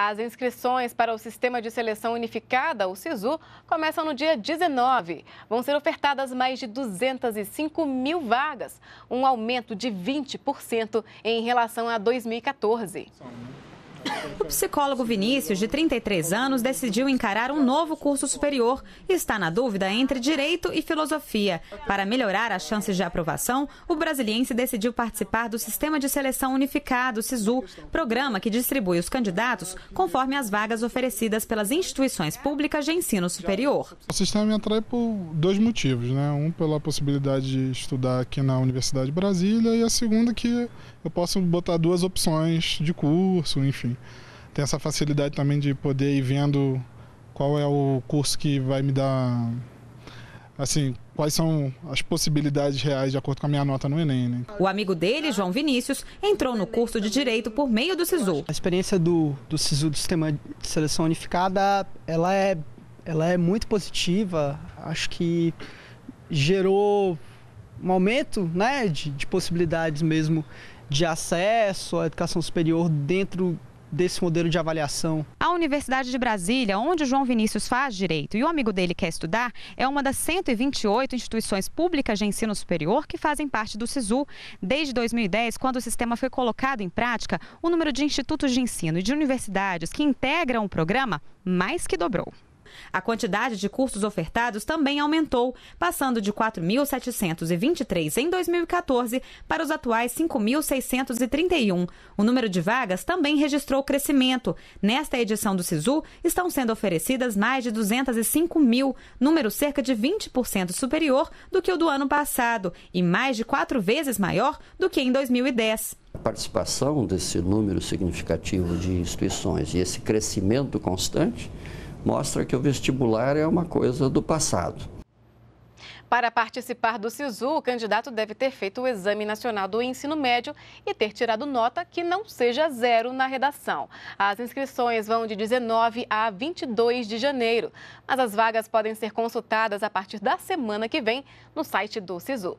As inscrições para o Sistema de Seleção Unificada, o SISU, começam no dia 19. Vão ser ofertadas mais de 205 mil vagas, um aumento de 20% em relação a 2014. O psicólogo Vinícius, de 33 anos, decidiu encarar um novo curso superior e está na dúvida entre direito e filosofia. Para melhorar as chances de aprovação, o brasiliense decidiu participar do Sistema de Seleção Unificado, SISU, programa que distribui os candidatos conforme as vagas oferecidas pelas instituições públicas de ensino superior. O sistema me atrai por dois motivos, né? Um pela possibilidade de estudar aqui na Universidade de Brasília e a segunda que eu posso botar duas opções de curso, enfim enfim. Tem essa facilidade também de poder ir vendo qual é o curso que vai me dar assim, quais são as possibilidades reais de acordo com a minha nota no Enem. Né? O amigo dele, João Vinícius, entrou no curso de Direito por meio do SISU. A experiência do, do SISU, do Sistema de Seleção Unificada, ela é, ela é muito positiva. Acho que gerou um aumento né, de, de possibilidades mesmo de acesso à educação superior dentro desse modelo de avaliação. A Universidade de Brasília, onde o João Vinícius faz direito e o amigo dele quer estudar, é uma das 128 instituições públicas de ensino superior que fazem parte do SISU. Desde 2010, quando o sistema foi colocado em prática, o número de institutos de ensino e de universidades que integram o programa mais que dobrou. A quantidade de cursos ofertados também aumentou, passando de 4.723 em 2014 para os atuais 5.631. O número de vagas também registrou crescimento. Nesta edição do SISU, estão sendo oferecidas mais de 205 mil, número cerca de 20% superior do que o do ano passado e mais de quatro vezes maior do que em 2010. A participação desse número significativo de instituições e esse crescimento constante mostra que o vestibular é uma coisa do passado. Para participar do SISU, o candidato deve ter feito o Exame Nacional do Ensino Médio e ter tirado nota que não seja zero na redação. As inscrições vão de 19 a 22 de janeiro, mas as vagas podem ser consultadas a partir da semana que vem no site do SISU.